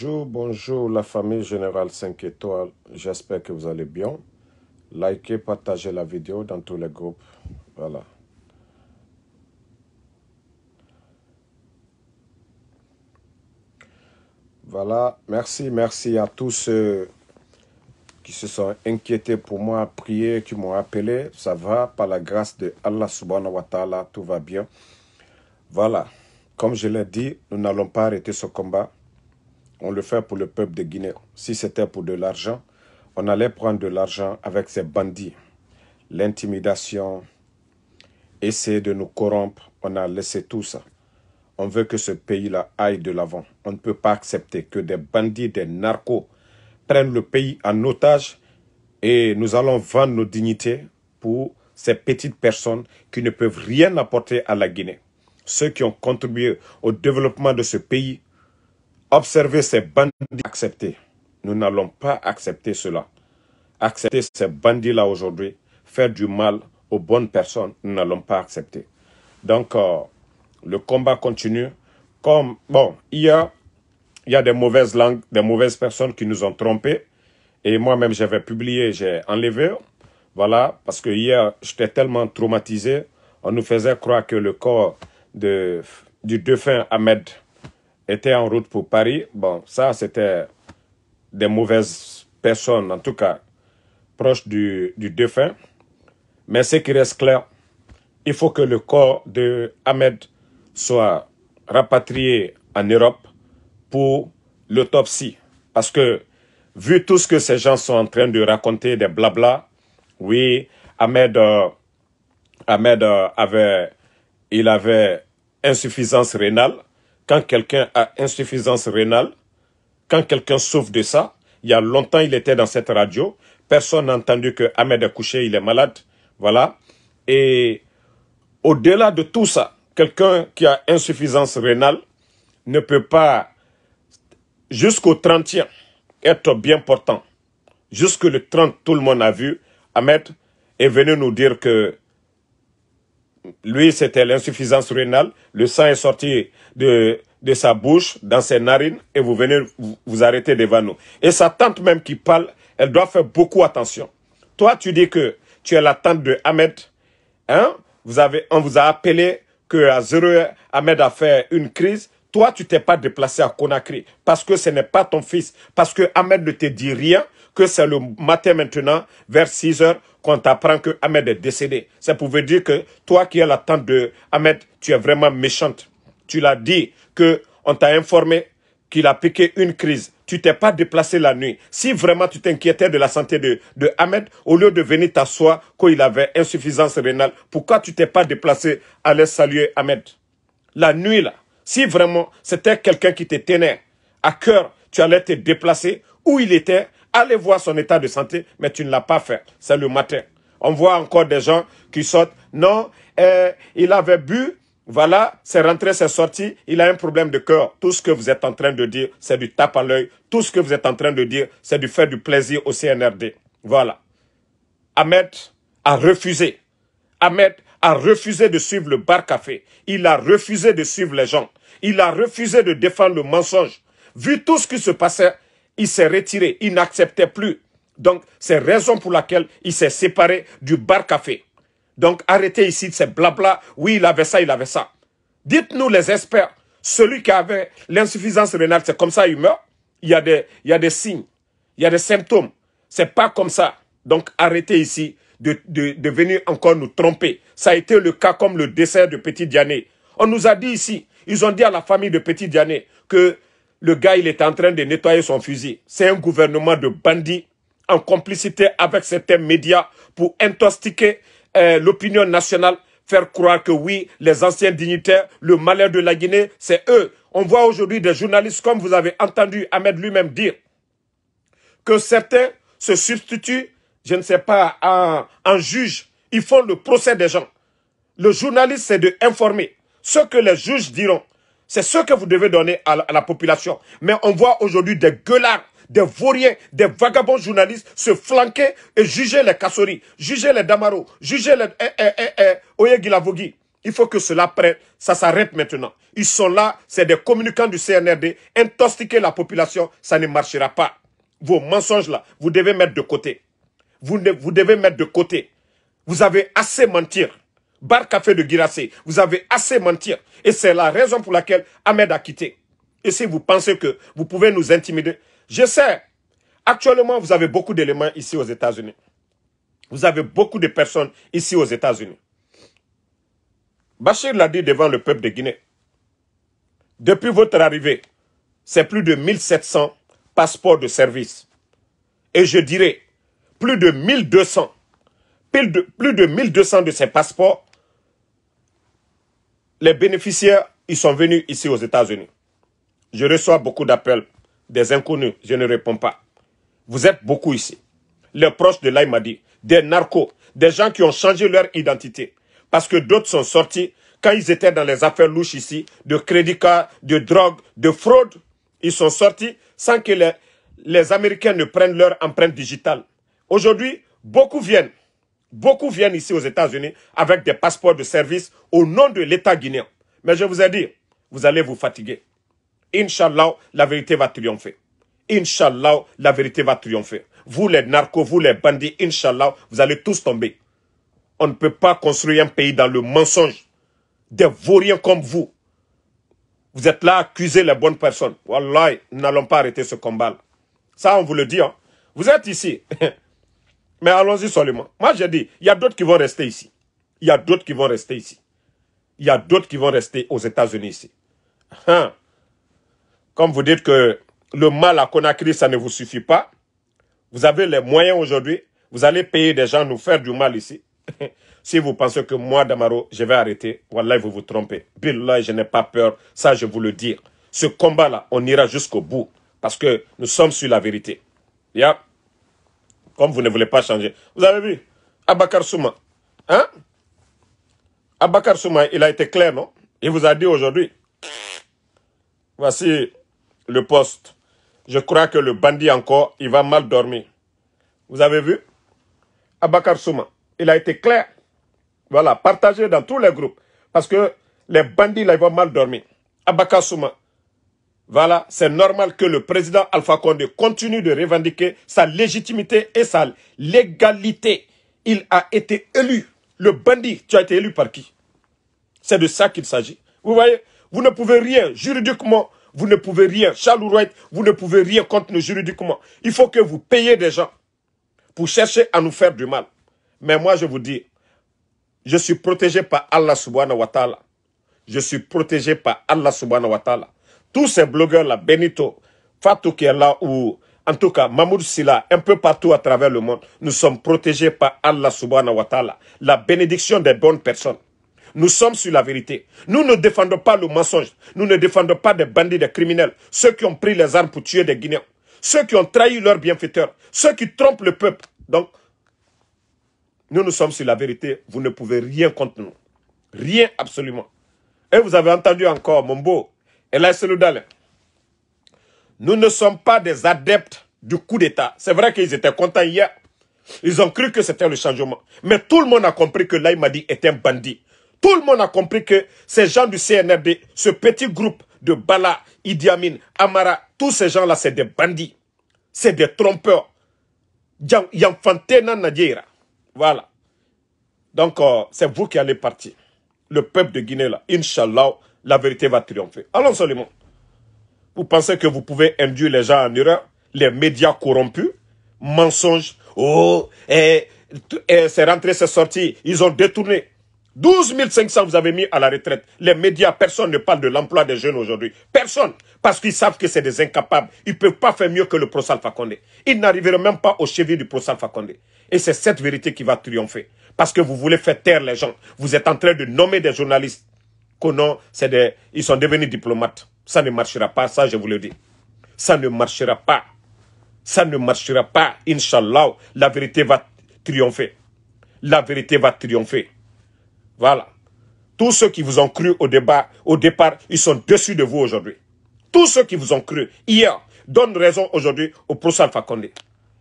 Bonjour, bonjour la famille Générale 5 étoiles. J'espère que vous allez bien. Likez, partagez la vidéo dans tous les groupes. Voilà. Voilà, merci, merci à tous ceux qui se sont inquiétés pour moi, prier, qui m'ont appelé. Ça va, par la grâce de Allah subhanahu wa ta'ala, tout va bien. Voilà, comme je l'ai dit, nous n'allons pas arrêter ce combat on le fait pour le peuple de Guinée. Si c'était pour de l'argent, on allait prendre de l'argent avec ces bandits. L'intimidation, essayer de nous corrompre, on a laissé tout ça. On veut que ce pays-là aille de l'avant. On ne peut pas accepter que des bandits, des narcos prennent le pays en otage et nous allons vendre nos dignités pour ces petites personnes qui ne peuvent rien apporter à la Guinée. Ceux qui ont contribué au développement de ce pays Observer ces bandits, accepter. Nous n'allons pas accepter cela. Accepter ces bandits-là aujourd'hui, faire du mal aux bonnes personnes, nous n'allons pas accepter. Donc, euh, le combat continue. Comme, bon, hier, il y a des mauvaises langues, des mauvaises personnes qui nous ont trompés. Et moi-même, j'avais publié, j'ai enlevé. Voilà, parce que hier, j'étais tellement traumatisé. On nous faisait croire que le corps du défunt Ahmed était en route pour Paris. Bon, ça, c'était des mauvaises personnes, en tout cas, proches du, défunt. Mais ce qui reste clair, il faut que le corps de Ahmed soit rapatrié en Europe pour l'autopsie. Parce que, vu tout ce que ces gens sont en train de raconter, des blabla, oui, Ahmed, euh, Ahmed euh, avait, il avait insuffisance rénale quand quelqu'un a insuffisance rénale, quand quelqu'un souffre de ça, il y a longtemps, il était dans cette radio. Personne n'a entendu que Ahmed est couché, il est malade. Voilà. Et au-delà de tout ça, quelqu'un qui a insuffisance rénale ne peut pas, jusqu'au 30e, être bien portant. Jusque le 30, tout le monde a vu. Ahmed est venu nous dire que lui, c'était l'insuffisance rénale. Le sang est sorti de, sa bouche, dans ses narines, et vous venez vous, arrêter devant nous. Et sa tante même qui parle, elle doit faire beaucoup attention. Toi, tu dis que tu es la tante de Ahmed. Hein? on vous a appelé que à Ahmed a fait une crise. Toi, tu t'es pas déplacé à Conakry parce que ce n'est pas ton fils, parce que Ahmed ne te dit rien, que c'est le matin maintenant, vers 6 heures, qu'on t'apprend que Ahmed est décédé. Ça pouvait dire que toi qui es la tante de Ahmed, tu es vraiment méchante. Tu l'as dit que on t'a informé qu'il a piqué une crise. Tu t'es pas déplacé la nuit. Si vraiment tu t'inquiétais de la santé de, Ahmed, au lieu de venir t'asseoir quand il avait insuffisance rénale, pourquoi tu t'es pas déplacé à aller saluer Ahmed La nuit là, si vraiment c'était quelqu'un qui te tenait à cœur, tu allais te déplacer où il était Allez voir son état de santé, mais tu ne l'as pas fait. C'est le matin. On voit encore des gens qui sortent. Non, euh, il avait bu, voilà, c'est rentré, c'est sorti, il a un problème de cœur. Tout ce que vous êtes en train de dire, c'est du tape à l'œil. Tout ce que vous êtes en train de dire, c'est du faire du plaisir au CNRD. Voilà. Ahmed a refusé. Ahmed a refusé de suivre le bar café. Il a refusé de suivre les gens. Il a refusé de défendre le mensonge. Vu tout ce qui se passait, il s'est retiré, il n'acceptait plus. Donc, c'est raison pour laquelle il s'est séparé du bar café. Donc, arrêtez ici de ces blabla. Oui, il avait ça, il avait ça. Dites-nous les experts, celui qui avait l'insuffisance rénale, c'est comme ça, il meurt. Il y a des, il y a des signes, il y a des symptômes. C'est pas comme ça. Donc, arrêtez ici de, de, venir encore nous tromper. Ça a été le cas comme le dessert de Petit Diané. On nous a dit ici, ils ont dit à la famille de Petit Diané que le gars, il est en train de nettoyer son fusil. C'est un gouvernement de bandits en complicité avec certains médias pour intoxiquer euh, l'opinion nationale, faire croire que oui, les anciens dignitaires, le malheur de la Guinée, c'est eux. On voit aujourd'hui des journalistes, comme vous avez entendu Ahmed lui-même dire, que certains se substituent, je ne sais pas, en, en juge. Ils font le procès des gens. Le journaliste, c'est de informer. Ce que les juges diront, c'est ce que vous devez donner à la, population. Mais on voit aujourd'hui des gueulards, des vauriens, des vagabonds journalistes se flanquer et juger les Kassori, juger les Damaro, juger les eh, eh, eh, eh Il faut que cela prenne, ça s'arrête maintenant. Ils sont là, c'est des communicants du CNRD, intoxiquer la population, ça ne marchera pas. Vos mensonges là, vous devez mettre de côté. Vous, vous devez mettre de côté. Vous avez assez mentir. Bar Café de Girassé, vous avez assez menti. Et c'est la raison pour laquelle Ahmed a quitté. Et si vous pensez que vous pouvez nous intimider, je sais, actuellement, vous avez beaucoup d'éléments ici aux États-Unis. Vous avez beaucoup de personnes ici aux États-Unis. Bachir l'a dit devant le peuple de Guinée. Depuis votre arrivée, c'est plus de 1700 passeports de service. Et je dirais, plus de 1200, plus de, plus de 1200 de ces passeports les bénéficiaires, ils sont venus ici aux États-Unis. Je reçois beaucoup d'appels des inconnus, je ne réponds pas. Vous êtes beaucoup ici. Les proches de dit des narcos, des gens qui ont changé leur identité. Parce que d'autres sont sortis quand ils étaient dans les affaires louches ici, de crédit card, de drogue, de fraude. Ils sont sortis sans que les Américains ne prennent leur empreinte digitale. Aujourd'hui, beaucoup viennent Beaucoup viennent ici aux États-Unis avec des passeports de service au nom de l'État guinéen. Mais je vous ai dit, vous allez vous fatiguer. Inch'Allah, la vérité va triompher. Inch'Allah, la vérité va triompher. Vous les narcos, vous les bandits, Inch'Allah, vous allez tous tomber. On ne peut pas construire un pays dans le mensonge. Des vauriens comme vous. Vous êtes là à accuser les bonnes personnes. Wallah, nous n'allons pas arrêter ce combat. -là. Ça, on vous le dit. Hein. Vous êtes ici. Mais allons-y seulement. Moi, j'ai dit, il y a d'autres qui vont rester ici. Il y a d'autres qui vont rester ici. Il y a d'autres qui vont rester aux États-Unis ici. Hein? Comme vous dites que le mal à Conakry, ça ne vous suffit pas. Vous avez les moyens aujourd'hui. Vous allez payer des gens nous faire du mal ici. si vous pensez que moi, Damaro, je vais arrêter, voilà, vous vous trompez. Billah, je n'ai pas peur. Ça, je vous le dis. Ce combat-là, on ira jusqu'au bout. Parce que nous sommes sur la vérité. Y'a comme vous ne voulez pas changer. Vous avez vu Abakar Souma. Hein Abakar Souma, il a été clair, non Il vous a dit aujourd'hui. Voici le poste. Je crois que le bandit encore, il va mal dormir. Vous avez vu Abakar Souma, il a été clair. Voilà, partagé dans tous les groupes. Parce que les bandits, là, ils vont mal dormir. Abakar Souma, voilà, c'est normal que le président Alpha Condé continue de revendiquer sa légitimité et sa légalité. Il a été élu. Le bandit, tu as été élu par qui C'est de ça qu'il s'agit. Vous voyez, vous ne pouvez rien juridiquement, vous ne pouvez rien. Charles vous ne pouvez rien contre nous juridiquement. Il faut que vous payiez des gens pour chercher à nous faire du mal. Mais moi, je vous dis, je suis protégé par Allah subhanahu wa ta'ala. Je suis protégé par Allah subhanahu wa ta'ala tous ces blogueurs-là, Benito, Fatou qui ou en tout cas Mamoud Silla, un peu partout à travers le monde, nous sommes protégés par Allah subhanahu wa ta'ala, la bénédiction des bonnes personnes. Nous sommes sur la vérité. Nous ne défendons pas le mensonge. Nous ne défendons pas des bandits, des criminels, ceux qui ont pris les armes pour tuer des Guinéens, ceux qui ont trahi leurs bienfaiteurs, ceux qui trompent le peuple. Donc, nous, nous sommes sur la vérité. Vous ne pouvez rien contre nous. Rien absolument. Et vous avez entendu encore, Mombo. Et là, c'est Nous ne sommes pas des adeptes du coup d'État. C'est vrai qu'ils étaient contents hier. Ils ont cru que c'était le changement. Mais tout le monde a compris que Laïmadi était un bandit. Tout le monde a compris que ces gens du CNRD, ce petit groupe de Bala, Idi Amin, Amara, tous ces gens-là, c'est des bandits. C'est des trompeurs. Voilà. Donc, euh, c'est vous qui allez partir. Le peuple de Guinée, là, Inch'Allah, la vérité va triompher. Allons seulement, vous pensez que vous pouvez induire les gens en erreur, les médias corrompus, mensonges, oh, et, c'est rentré, c'est sorti, ils ont détourné. 12 500 vous avez mis à la retraite. Les médias, personne ne parle de l'emploi des jeunes aujourd'hui. Personne. Parce qu'ils savent que c'est des incapables. Ils ne peuvent pas faire mieux que le Prosalpha Fakonde. Ils n'arriveront même pas au chevet du Prosalpha Fakonde. Et c'est cette vérité qui va triompher. Parce que vous voulez faire taire les gens. Vous êtes en train de nommer des journalistes que ils sont devenus diplomates. Ça ne marchera pas, ça je vous le dis. Ça ne marchera pas. Ça ne marchera pas, Inch'Allah. La vérité va triompher. La vérité va triompher. Voilà. Tous ceux qui vous ont cru au, débat, au départ, ils sont dessus de vous aujourd'hui. Tous ceux qui vous ont cru hier donnent raison aujourd'hui au professeur Fakonde.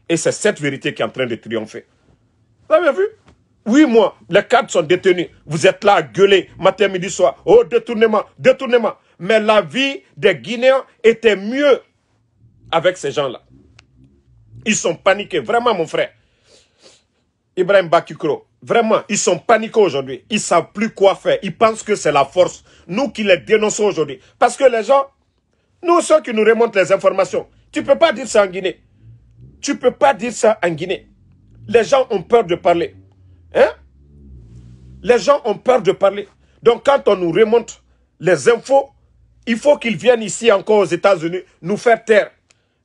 Et c'est cette vérité qui est en train de triompher. Vous avez vu oui, mois, les cadres sont détenus. Vous êtes là à gueuler, matin, midi, soir. Oh, détournement, détournement. Mais la vie des Guinéens était mieux avec ces gens-là. Ils sont paniqués, vraiment, mon frère. Ibrahim Bakikro, vraiment, ils sont paniqués aujourd'hui. Ils ne savent plus quoi faire. Ils pensent que c'est la force. Nous qui les dénonçons aujourd'hui. Parce que les gens, nous, ceux qui nous remontent les informations, tu ne peux pas dire ça en Guinée. Tu ne peux pas dire ça en Guinée. Les gens ont peur de parler. Hein? Les gens ont peur de parler. Donc quand on nous remonte les infos, il faut qu'ils viennent ici encore aux États-Unis nous faire taire.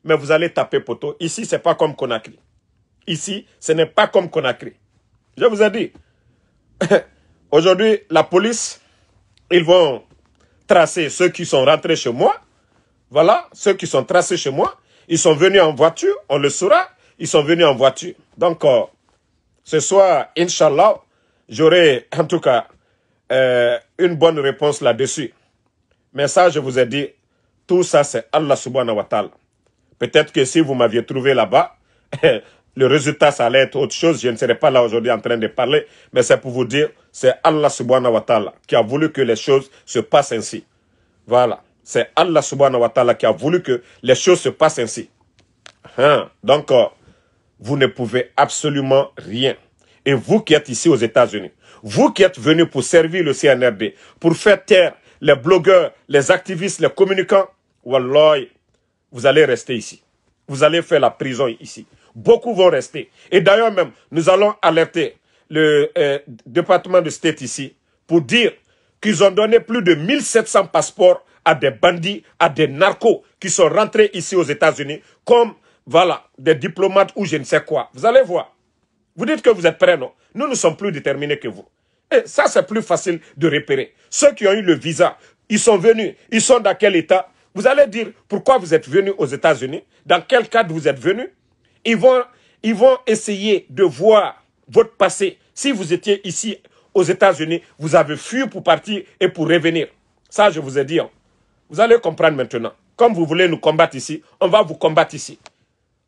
Mais vous allez taper poteau. Ici, ce n'est pas comme Conakry. Ici, ce n'est pas comme Conakry. Je vous ai dit. Aujourd'hui, la police, ils vont tracer ceux qui sont rentrés chez moi. Voilà, ceux qui sont tracés chez moi. Ils sont venus en voiture, on le saura. Ils sont venus en voiture. Donc, euh, ce soir, Inch'Allah, j'aurai en tout cas euh, une bonne réponse là-dessus. Mais ça, je vous ai dit, tout ça, c'est Allah subhanahu wa ta'ala. Peut-être que si vous m'aviez trouvé là-bas, le résultat, ça allait être autre chose. Je ne serais pas là aujourd'hui en train de parler, mais c'est pour vous dire, c'est Allah subhanahu wa ta'ala qui a voulu que les choses se passent ainsi. Voilà. C'est Allah subhanahu wa ta'ala qui a voulu que les choses se passent ainsi. Hein? Donc, euh, vous ne pouvez absolument rien. Et vous qui êtes ici aux États-Unis, vous qui êtes venus pour servir le CNRB, pour faire taire les blogueurs, les activistes, les communicants, Walloy, vous allez rester ici. Vous allez faire la prison ici. Beaucoup vont rester. Et d'ailleurs même, nous allons alerter le euh, département de State ici pour dire qu'ils ont donné plus de 1700 passeports à des bandits, à des narcos qui sont rentrés ici aux États-Unis comme voilà, des diplomates ou je ne sais quoi. Vous allez voir. Vous dites que vous êtes prêts, non Nous, nous sommes plus déterminés que vous. Et eh, ça, c'est plus facile de repérer. Ceux qui ont eu le visa, ils sont venus, ils sont dans quel état Vous allez dire pourquoi vous êtes venus aux États-Unis, dans quel cadre vous êtes venus. Ils vont, ils essayer de voir votre passé. Si vous étiez ici aux États-Unis, vous avez fui pour partir et pour revenir. Ça, je vous ai dit. Hein. Vous allez comprendre maintenant. Comme vous voulez nous combattre ici, on va vous combattre ici.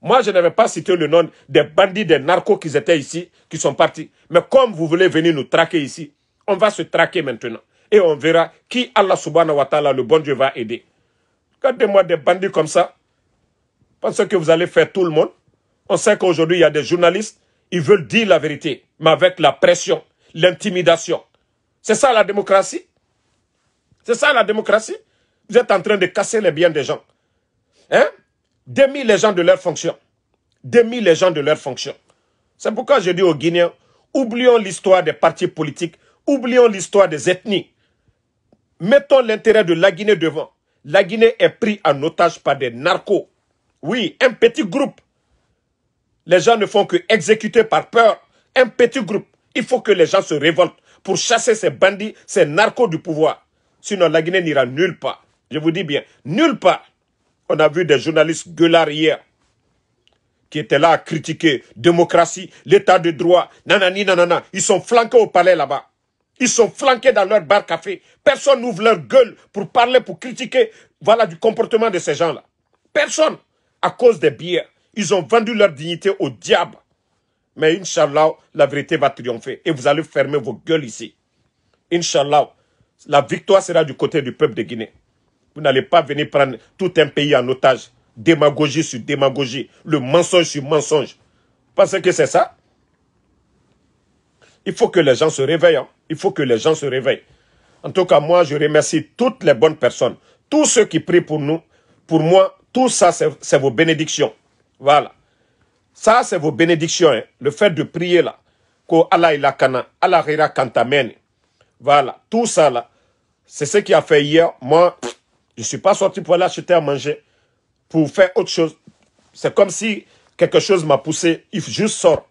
Moi, je n'avais pas cité le nom des bandits, des narcos qui étaient ici, qui sont partis. Mais comme vous voulez venir nous traquer ici, on va se traquer maintenant. Et on verra qui Allah subhanahu wa ta'ala, le bon Dieu, va aider. Regardez-moi des bandits comme ça. Pensez que vous allez faire tout le monde. On sait qu'aujourd'hui, il y a des journalistes, ils veulent dire la vérité, mais avec la pression, l'intimidation. C'est ça la démocratie C'est ça la démocratie Vous êtes en train de casser les biens des gens. Hein démis les gens de leur fonction. Démis les gens de leur fonction. C'est pourquoi je dis aux Guinéens, oublions l'histoire des partis politiques, oublions l'histoire des ethnies. Mettons l'intérêt de la Guinée devant. La Guinée est prise en otage par des narcos. Oui, un petit groupe. Les gens ne font que exécuter par peur. Un petit groupe. Il faut que les gens se révoltent pour chasser ces bandits, ces narcos du pouvoir. Sinon, la Guinée n'ira nulle part. Je vous dis bien, nulle part. On a vu des journalistes gueulards hier qui étaient là à critiquer démocratie, l'état de droit, nanani, nanana. Ils sont flanqués au palais là-bas. Ils sont flanqués dans leur bar café. Personne n'ouvre leur gueule pour parler, pour critiquer, voilà, du comportement de ces gens-là. Personne. À cause des bières. Ils ont vendu leur dignité au diable. Mais Inch'Allah, la vérité va triompher et vous allez fermer vos gueules ici. Inch'Allah, la victoire sera du côté du peuple de Guinée. Vous n'allez pas venir prendre tout un pays en otage. Démagogie sur démagogie. Le mensonge sur mensonge. Parce que c'est ça. Il faut que les gens se réveillent. Hein. Il faut que les gens se réveillent. En tout cas, moi, je remercie toutes les bonnes personnes. Tous ceux qui prient pour nous. Pour moi, tout ça, c'est vos bénédictions. Voilà. Ça, c'est vos bénédictions. Hein. Le fait de prier là. Ko Allah Allah kantamene. Voilà. Tout ça là. C'est ce qui a fait hier. Moi, je ne suis pas sorti pour aller acheter à manger, pour faire autre chose. C'est comme si quelque chose m'a poussé. Il faut juste sortir.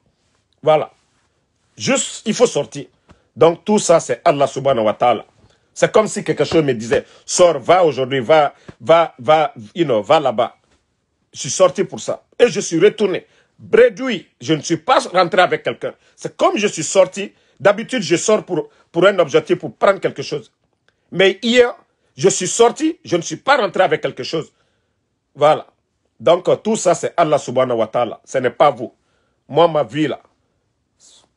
Voilà. Juste, il faut sortir. Donc tout ça, c'est Allah subhanahu wa ta'ala. C'est comme si quelque chose me disait, sors, va aujourd'hui, va, va, va, va là-bas. Je suis sorti pour ça. Et je suis retourné. Bredouille, je ne suis pas rentré avec quelqu'un. C'est comme je suis sorti. D'habitude, je sors pour, pour un objectif, pour prendre quelque chose. Mais hier, je suis sorti, je ne suis pas rentré avec quelque chose. Voilà. Donc euh, tout ça, c'est Allah subhanahu wa ta'ala. Ce n'est pas vous. Moi, ma vie là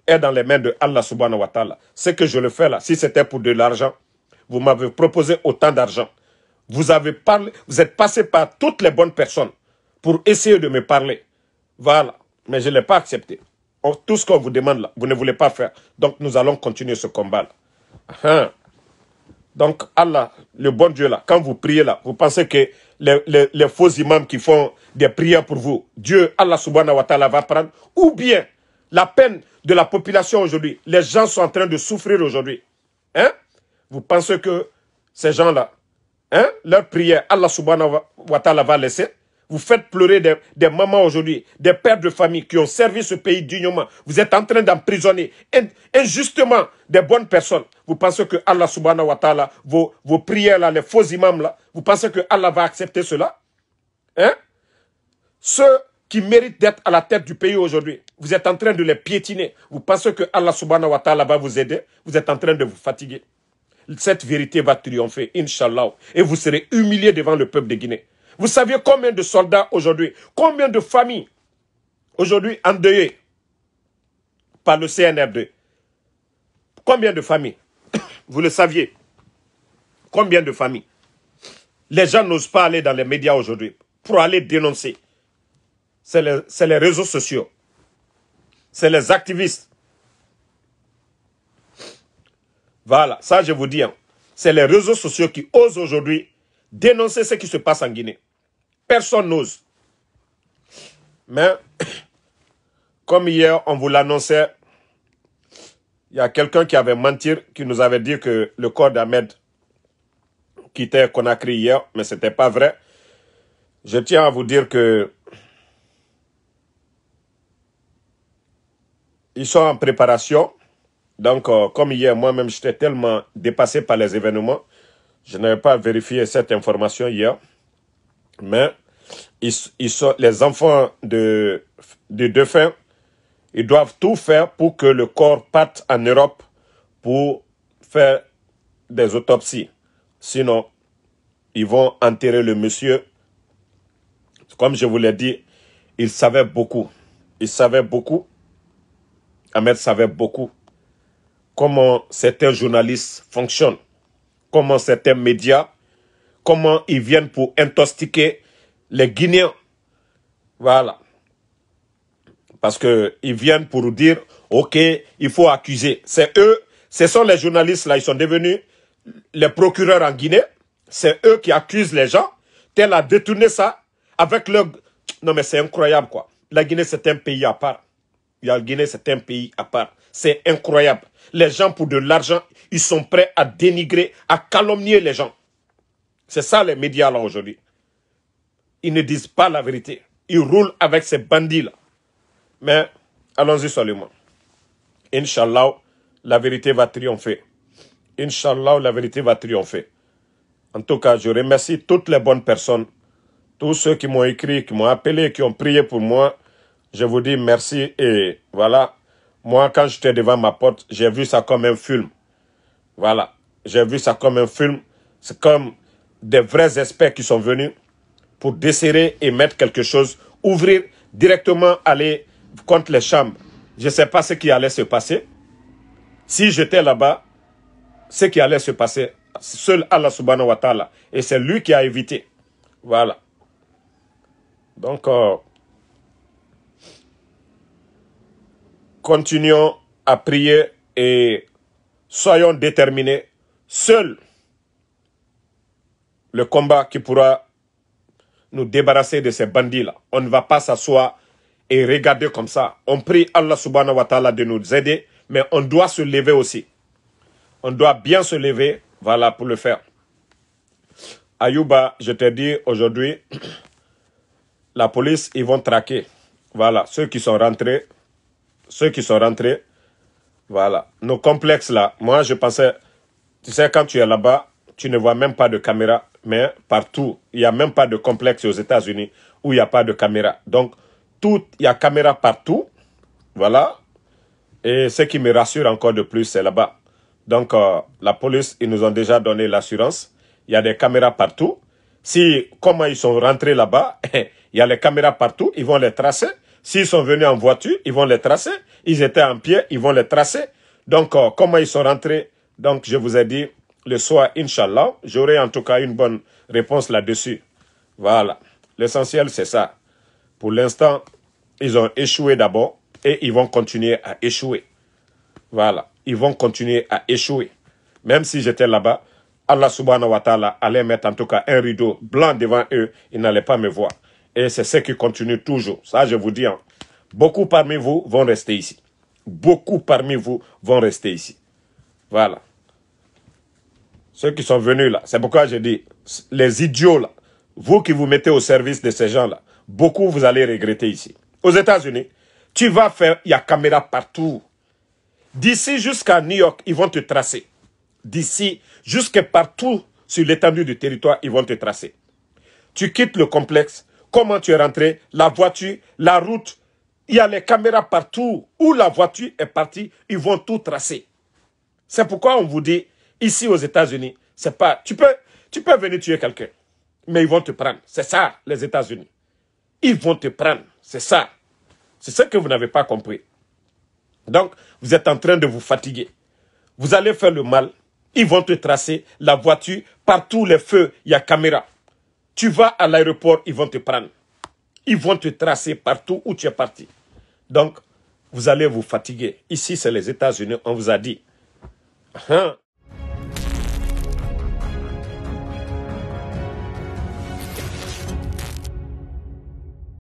est dans les mains de Allah subhanahu wa ta'ala. Ce que je le fais là, si c'était pour de l'argent, vous m'avez proposé autant d'argent. Vous avez parlé, vous êtes passé par toutes les bonnes personnes pour essayer de me parler. Voilà. Mais je ne l'ai pas accepté. Oh, tout ce qu'on vous demande là, vous ne voulez pas faire. Donc nous allons continuer ce combat là. Hein? Donc Allah, le bon Dieu là, quand vous priez là, vous pensez que les, faux imams qui font des prières pour vous, Dieu, Allah subhanahu wa ta'ala va prendre, ou bien la peine de la population aujourd'hui, les gens sont en train de souffrir aujourd'hui. Hein? Vous pensez que ces gens-là, hein, leur prière, Allah subhanahu wa ta'ala va laisser vous faites pleurer des, mamans aujourd'hui, des pères de famille qui ont servi ce pays dignement. Vous êtes en train d'emprisonner injustement des bonnes personnes. Vous pensez que Allah subhanahu wa ta'ala, vos, vos prières là, les faux imams là, vous pensez que Allah va accepter cela Hein Ceux qui méritent d'être à la tête du pays aujourd'hui, vous êtes en train de les piétiner. Vous pensez que Allah subhanahu wa ta'ala va vous aider Vous êtes en train de vous fatiguer. Cette vérité va triompher, inshallah. Et vous serez humilié devant le peuple de Guinée. Vous saviez combien de soldats aujourd'hui, combien de familles aujourd'hui endeuillées par le CNR2 Combien de familles Vous le saviez Combien de familles Les gens n'osent pas aller dans les médias aujourd'hui pour aller dénoncer. C'est les, réseaux sociaux. C'est les activistes. Voilà, ça je vous dis. Hein. C'est les réseaux sociaux qui osent aujourd'hui dénoncer ce qui se passe en Guinée. Personne n'ose. Mais, comme hier, on vous l'annonçait, il y a quelqu'un qui avait menti, qui nous avait dit que le corps d'Ahmed quittait Conakry hier, mais ce n'était pas vrai. Je tiens à vous dire que ils sont en préparation. Donc, euh, comme hier, moi-même, j'étais tellement dépassé par les événements, je n'avais pas vérifié cette information hier. Mais ils, sont, les enfants de, de ils doivent tout faire pour que le corps parte en Europe pour faire des autopsies. Sinon, ils vont enterrer le monsieur. Comme je vous l'ai dit, il savait beaucoup. Il savait beaucoup. Ahmed savait beaucoup. Comment certains journalistes fonctionnent. Comment certains médias comment ils viennent pour intoxiquer les Guinéens. Voilà. Parce qu'ils viennent pour dire, OK, il faut accuser. C'est eux, ce sont les journalistes là, ils sont devenus les procureurs en Guinée. C'est eux qui accusent les gens. Tel a détourné ça avec leur... Non mais c'est incroyable quoi. La Guinée c'est un pays à part. La Guinée c'est un pays à part. C'est incroyable. Les gens pour de l'argent, ils sont prêts à dénigrer, à calomnier les gens. C'est ça les médias là aujourd'hui. Ils ne disent pas la vérité. Ils roulent avec ces bandits-là. Mais allons-y seulement. Inch'Allah, la vérité va triompher. Inch'Allah, la vérité va triompher. En tout cas, je remercie toutes les bonnes personnes, tous ceux qui m'ont écrit, qui m'ont appelé, qui ont prié pour moi. Je vous dis merci et voilà. Moi, quand j'étais devant ma porte, j'ai vu ça comme un film. Voilà. J'ai vu ça comme un film. C'est comme des vrais experts qui sont venus pour desserrer et mettre quelque chose, ouvrir directement, aller contre les chambres. Je ne sais pas ce qui allait se passer. Si j'étais là-bas, ce qui allait se passer, seul Allah subhanahu wa ta'ala. Et c'est lui qui a évité. Voilà. Donc, euh, continuons à prier et soyons déterminés. Seuls le combat qui pourra nous débarrasser de ces bandits-là. On ne va pas s'asseoir et regarder comme ça. On prie Allah subhanahu wa ta'ala de nous aider, mais on doit se lever aussi. On doit bien se lever, voilà, pour le faire. Ayouba, je te dis aujourd'hui, la police, ils vont traquer. Voilà, ceux qui sont rentrés, ceux qui sont rentrés, voilà. Nos complexes là, moi je pensais, tu sais, quand tu es là-bas, tu ne vois même pas de caméra, mais partout, il n'y a même pas de complexe aux États-Unis où il n'y a pas de caméra. Donc, tout, il y a caméra partout. Voilà. Et ce qui me rassure encore de plus, c'est là-bas. Donc, euh, la police, ils nous ont déjà donné l'assurance. Il y a des caméras partout. Si, comment ils sont rentrés là-bas, il y a les caméras partout, ils vont les tracer. S'ils sont venus en voiture, ils vont les tracer. Ils étaient en pied, ils vont les tracer. Donc, euh, comment ils sont rentrés Donc, je vous ai dit, le soir, Inch'Allah. J'aurai en tout cas une bonne réponse là-dessus. Voilà. L'essentiel, c'est ça. Pour l'instant, ils ont échoué d'abord et ils vont continuer à échouer. Voilà. Ils vont continuer à échouer. Même si j'étais là-bas, Allah subhanahu wa ta'ala allait mettre en tout cas un rideau blanc devant eux. Ils n'allaient pas me voir. Et c'est ce qui continue toujours. Ça, je vous dis. Hein. Beaucoup parmi vous vont rester ici. Beaucoup parmi vous vont rester ici. Voilà ceux qui sont venus là, c'est pourquoi je dis, les idiots là, vous qui vous mettez au service de ces gens là, beaucoup vous allez regretter ici. Aux États-Unis, tu vas faire, il y a caméra partout. D'ici jusqu'à New York, ils vont te tracer. D'ici jusqu'à partout sur l'étendue du territoire, ils vont te tracer. Tu quittes le complexe, comment tu es rentré, la voiture, la route, il y a les caméras partout. Où la voiture est partie, ils vont tout tracer. C'est pourquoi on vous dit, Ici aux États-Unis, c'est pas. Tu peux, tu peux venir tuer quelqu'un, mais ils vont te prendre. C'est ça, les États-Unis. Ils vont te prendre. C'est ça. C'est ce que vous n'avez pas compris. Donc, vous êtes en train de vous fatiguer. Vous allez faire le mal. Ils vont te tracer la voiture. Partout les feux, il y a caméra. Tu vas à l'aéroport, ils vont te prendre. Ils vont te tracer partout où tu es parti. Donc, vous allez vous fatiguer. Ici, c'est les États-Unis, on vous a dit. Hein?